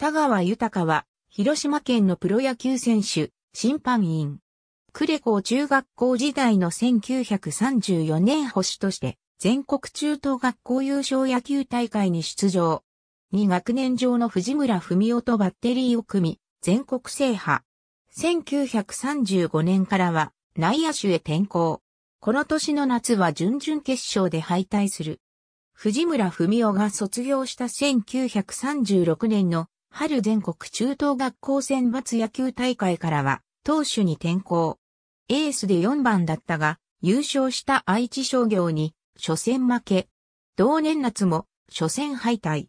田川豊は、広島県のプロ野球選手、審判員。呉高中学校時代の1934年保守として、全国中等学校優勝野球大会に出場。2学年上の藤村文夫とバッテリーを組み、全国制覇。1935年からは内野手へ転向。この年の夏は準々決勝で敗退する。藤村文夫が卒業した1936年の春全国中等学校選抜野球大会からは、投手に転向。エースで4番だったが、優勝した愛知商業に、初戦負け。同年夏も、初戦敗退。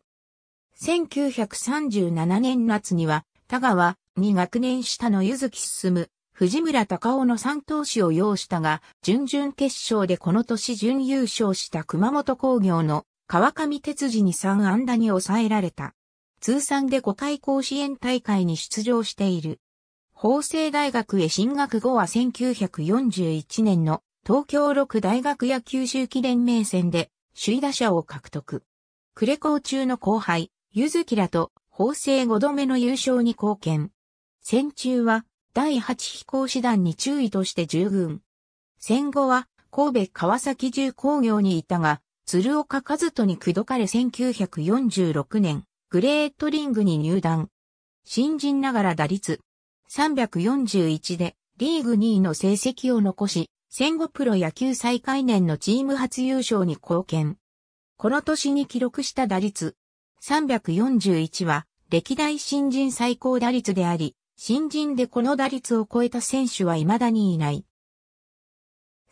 1937年夏には、田川、二学年下の柚木進、藤村隆夫の3投手を要したが、準々決勝でこの年準優勝した熊本工業の川上哲二に3安打に抑えられた。通算で5回甲子園大会に出場している。法政大学へ進学後は1941年の東京六大学野球周期連盟戦で首位打者を獲得。呉校中の後輩、ゆずきらと法政5度目の優勝に貢献。戦中は第8飛行士団に注意として従軍。戦後は神戸川崎重工業にいたが、鶴岡和人に口説かれ1946年、グレートリングに入団。新人ながら打率341でリーグ2位の成績を残し、戦後プロ野球再開年のチーム初優勝に貢献。この年に記録した打率341は歴代新人最高打率であり、新人でこの打率を超えた選手は未だにいない。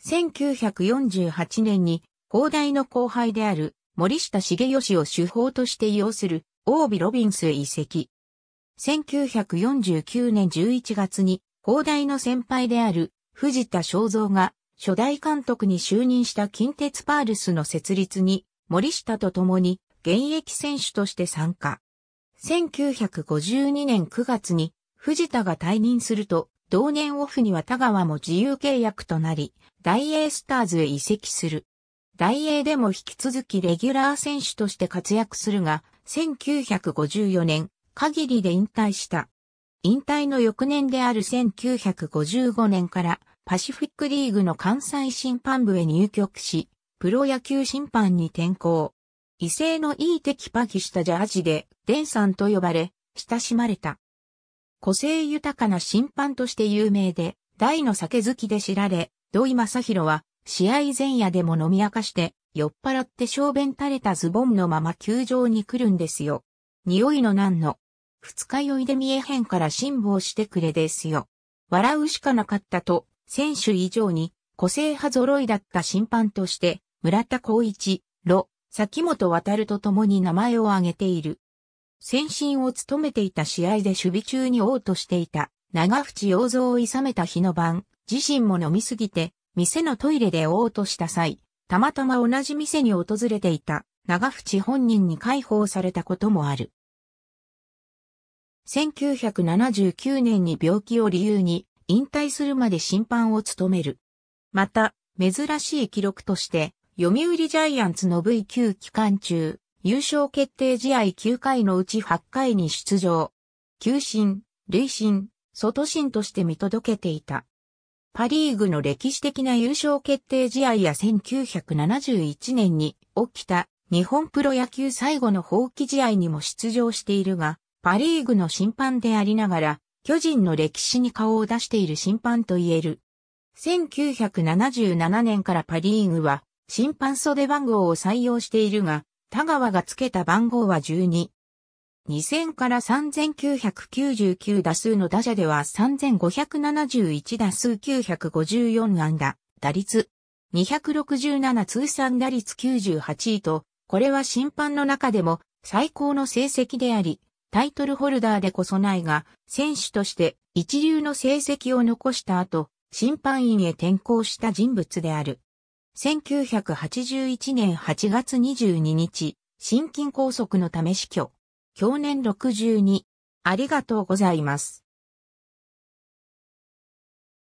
1948年に、広大の後輩である森下茂義を主砲として擁するオービ・ロビンスへ移籍。1949年11月に、広大の先輩である藤田正造が初代監督に就任した近鉄パールスの設立に森下と共に現役選手として参加。1952年9月に藤田が退任すると同年オフには田川も自由契約となり大英スターズへ移籍する。大英でも引き続きレギュラー選手として活躍するが1954年、限りで引退した。引退の翌年である1955年からパシフィックリーグの関西審判部へ入局し、プロ野球審判に転向。威勢のいいテキパキしたジャージで、デンさんと呼ばれ、親しまれた。個性豊かな審判として有名で、大の酒好きで知られ、土井正宏は、試合前夜でも飲み明かして、酔っ払って小便垂れたズボンのまま球場に来るんですよ。匂いのなんの。二日酔いで見えへんから辛抱してくれですよ。笑うしかなかったと、選手以上に個性派揃いだった審判として、村田光一、ロ、崎本渡と共に名前を挙げている。先進を務めていた試合で守備中に嘔吐していた長淵洋蔵をいさめた日の晩、自身も飲みすぎて、店のトイレで王吐した際、たまたま同じ店に訪れていた長淵本人に解放されたこともある。1979年に病気を理由に引退するまで審判を務める。また、珍しい記録として、読売ジャイアンツの V9 期間中、優勝決定試合9回のうち8回に出場。球審、累審、外審として見届けていた。パリーグの歴史的な優勝決定試合や1971年に起きた日本プロ野球最後の放棄試合にも出場しているが、パリーグの審判でありながら、巨人の歴史に顔を出している審判と言える。1977年からパリーグは審判袖番号を採用しているが、田川が付けた番号は12。2000から3999打数の打者では3571打数954安打、打率267通算打率98位と、これは審判の中でも最高の成績であり、タイトルホルダーでこそないが、選手として一流の成績を残した後、審判員へ転向した人物である。1981年8月22日、心筋梗塞のため死去。享年62。ありがとうございます。